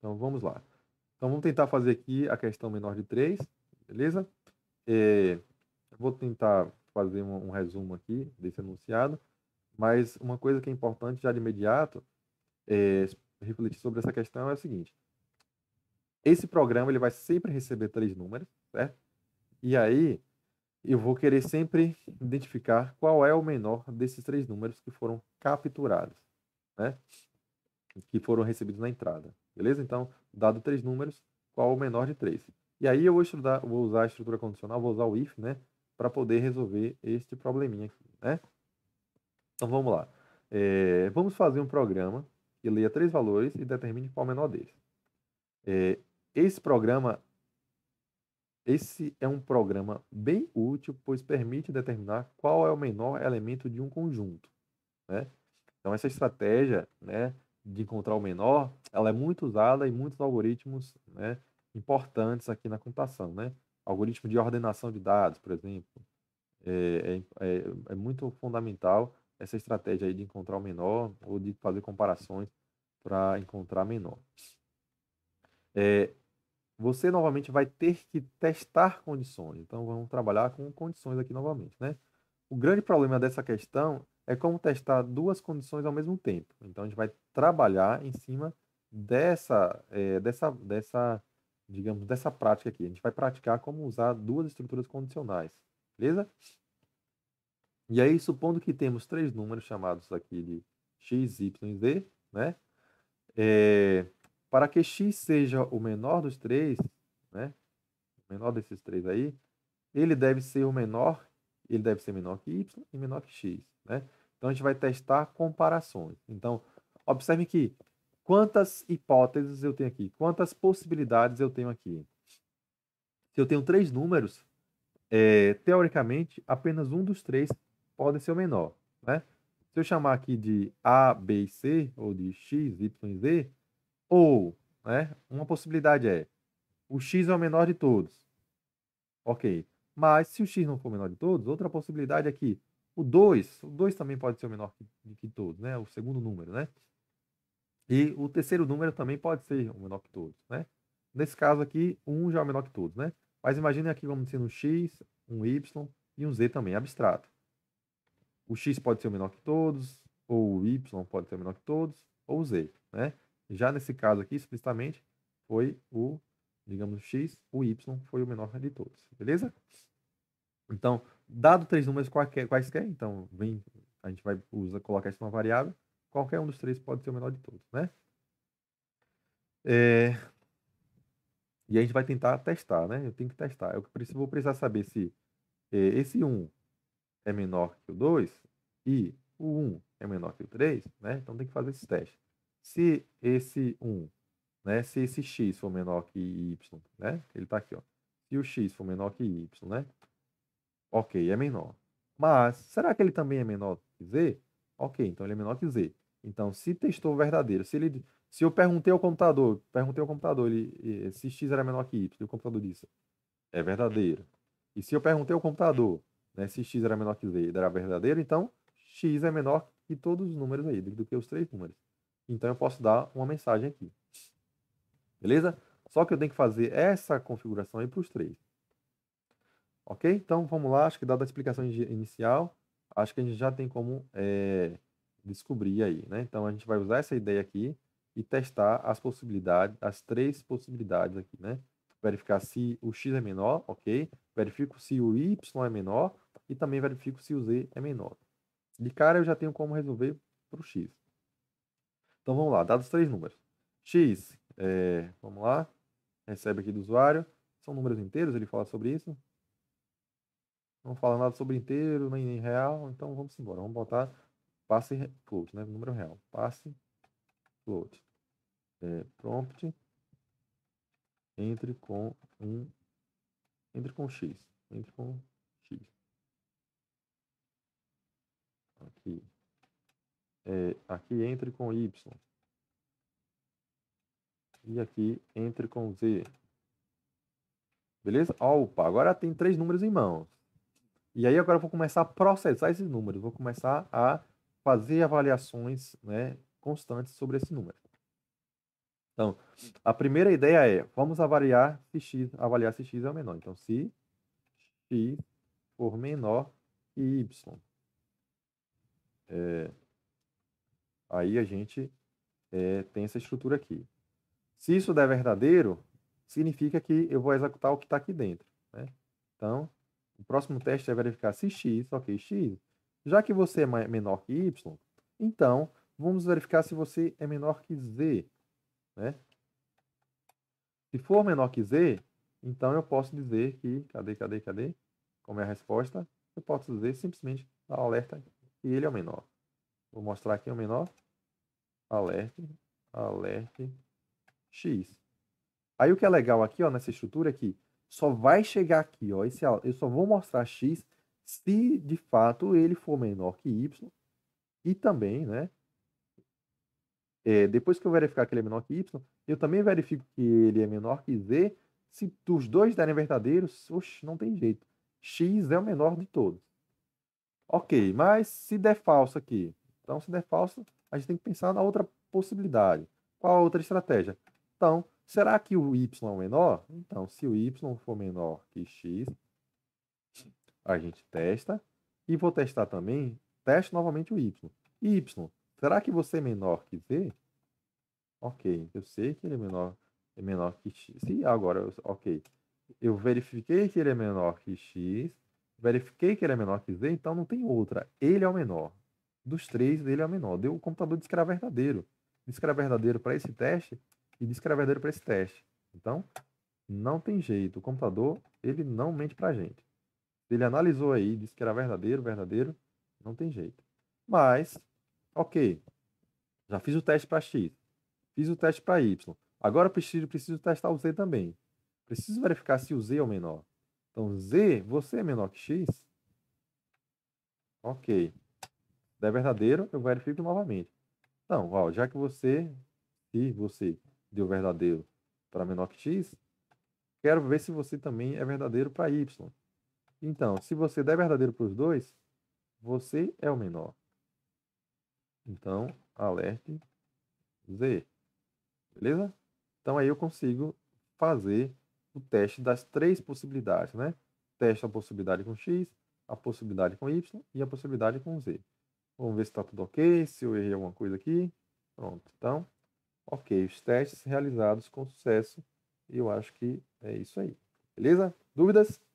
Então vamos lá. Então vamos tentar fazer aqui a questão menor de 3, beleza? É, vou tentar fazer um, um, resumo aqui desse enunciado, mas uma coisa que é importante já de imediato é, refletir sobre essa questão é o seguinte. Esse programa ele vai sempre receber três números, certo? E aí eu vou querer sempre identificar qual é o menor desses três números que foram capturados, né? que foram recebidos na entrada. Beleza? Então, dado três números, qual o menor de três? E aí eu vou, estudar, vou usar a estrutura condicional, vou usar o if, né? Para poder resolver este probleminha aqui, né? Então, vamos lá. É, vamos fazer um programa que leia três valores e determine qual o menor deles. É, esse programa esse é um programa bem útil, pois permite determinar qual é o menor elemento de um conjunto. Né? Então, essa estratégia né, de encontrar o menor, ela é muito usada em muitos algoritmos né, importantes aqui na computação. Né? Algoritmo de ordenação de dados, por exemplo, é, é, é, é muito fundamental essa estratégia aí de encontrar o menor ou de fazer comparações para encontrar o É, você novamente vai ter que testar condições, então vamos trabalhar com condições aqui novamente. Né? O grande problema dessa questão é como testar duas condições ao mesmo tempo. Então a gente vai trabalhar em cima dessa, é, dessa, dessa, digamos, dessa prática aqui. A gente vai praticar como usar duas estruturas condicionais, beleza? E aí, supondo que temos três números chamados aqui de x, y e z, né? É, para que x seja o menor dos três, né? O menor desses três aí, ele deve ser o menor, ele deve ser menor que y e menor que x, né? Então a gente vai testar comparações. Então, observe que quantas hipóteses eu tenho aqui, quantas possibilidades eu tenho aqui. Se eu tenho três números, é, teoricamente, apenas um dos três pode ser o menor. Né? Se eu chamar aqui de A, B e C, ou de X, Y e Z, ou né, uma possibilidade é o X é o menor de todos. Ok. Mas se o X não for o menor de todos, outra possibilidade é que o 2, o 2 também pode ser o menor que, que todos, né? O segundo número, né? E o terceiro número também pode ser o menor que todos, né? Nesse caso aqui, um já é o menor que todos, né? Mas imagine aqui, vamos ter um x, um y e um z também abstrato. O x pode ser o menor que todos, ou o y pode ser o menor que todos, ou o z, né? Já nesse caso aqui, explicitamente, foi o, digamos, o x, o y foi o menor de todos, beleza? Então, dado três números quaisquer, então vem, a gente vai usa, colocar isso numa variável, qualquer um dos três pode ser o menor de todos, né? É... E a gente vai tentar testar, né? Eu tenho que testar. Eu vou precisar saber se é, esse 1 é menor que o 2 e o 1 é menor que o 3, né? Então tem que fazer esse teste. Se esse 1, né? Se esse x for menor que y, né? Ele está aqui, ó. Se o x for menor que y, né? Ok, é menor. Mas, será que ele também é menor que Z? Ok, então ele é menor que Z. Então, se testou verdadeiro, se ele, se eu perguntei ao computador, perguntei ao computador ele, se x era menor que y, e o computador disse, é verdadeiro. E se eu perguntei ao computador né, se x era menor que z, era verdadeiro, então x é menor que todos os números aí, do que os três números. Então eu posso dar uma mensagem aqui. Beleza? Só que eu tenho que fazer essa configuração aí para os três. Ok? Então vamos lá, acho que dada a explicação inicial, acho que a gente já tem como é, descobrir aí, né? Então a gente vai usar essa ideia aqui e testar as possibilidades, as três possibilidades aqui, né? Verificar se o x é menor, ok? Verifico se o y é menor e também verifico se o z é menor. De cara eu já tenho como resolver para o x. Então vamos lá, dados três números. x, é, vamos lá, recebe aqui do usuário, são números inteiros, ele fala sobre isso, não fala nada sobre inteiro, nem real, então vamos embora. Vamos botar passe float, né? Número real. Passe float. É, prompt entre com um entre com x, entre com x. Aqui. É, aqui entre com y. E aqui entre com z. Beleza? Opa, agora tem três números em mãos. E aí agora eu vou começar a processar esse número vou começar a fazer avaliações né, constantes sobre esse número. Então, a primeira ideia é, vamos avaliar se x, avaliar se x é o menor. Então, se x for menor que y. É, aí a gente é, tem essa estrutura aqui. Se isso der verdadeiro, significa que eu vou executar o que está aqui dentro. Né? Então, o próximo teste é verificar se x, ok, x. Já que você é menor que y, então vamos verificar se você é menor que z. Né? Se for menor que z, então eu posso dizer que, cadê, cadê, cadê? Como é a resposta? Eu posso dizer simplesmente dar um alerta que ele é o menor. Vou mostrar aqui o menor. alerta, alerta, x. Aí o que é legal aqui ó, nessa estrutura é que só vai chegar aqui, ó, esse, eu só vou mostrar x se de fato ele for menor que y e também, né, é, depois que eu verificar que ele é menor que y, eu também verifico que ele é menor que z. Se os dois derem verdadeiros, oxe, não tem jeito. x é o menor de todos. Ok, mas se der falso aqui, então se der falso, a gente tem que pensar na outra possibilidade. Qual a outra estratégia? Então, Será que o y é menor? Então, se o y for menor que x, a gente testa. E vou testar também, teste novamente o y. y, será que você é menor que z? Ok, eu sei que ele é menor, é menor que x. E agora, ok, eu verifiquei que ele é menor que x, verifiquei que ele é menor que z, então não tem outra. Ele é o menor. Dos três, ele é o menor. Deu o computador de escravo verdadeiro. De escravo verdadeiro para esse teste, e disse que era verdadeiro para esse teste. Então, não tem jeito. O computador, ele não mente para a gente. Ele analisou aí, disse que era verdadeiro, verdadeiro, não tem jeito. Mas, ok, já fiz o teste para X, fiz o teste para Y. Agora preciso, preciso testar o Z também. Preciso verificar se o Z é o menor. Então, Z, você é menor que X? Ok. Se é verdadeiro, eu verifico novamente. Então, ó, já que você, se você deu verdadeiro para menor que x, quero ver se você também é verdadeiro para y. Então, se você der verdadeiro para os dois, você é o menor. Então, alerte Z. Beleza? Então, aí eu consigo fazer o teste das três possibilidades, né? Teste a possibilidade com X, a possibilidade com Y e a possibilidade com Z. Vamos ver se está tudo ok, se eu errei alguma coisa aqui. Pronto, então Ok, os testes realizados com sucesso. E eu acho que é isso aí. Beleza? Dúvidas?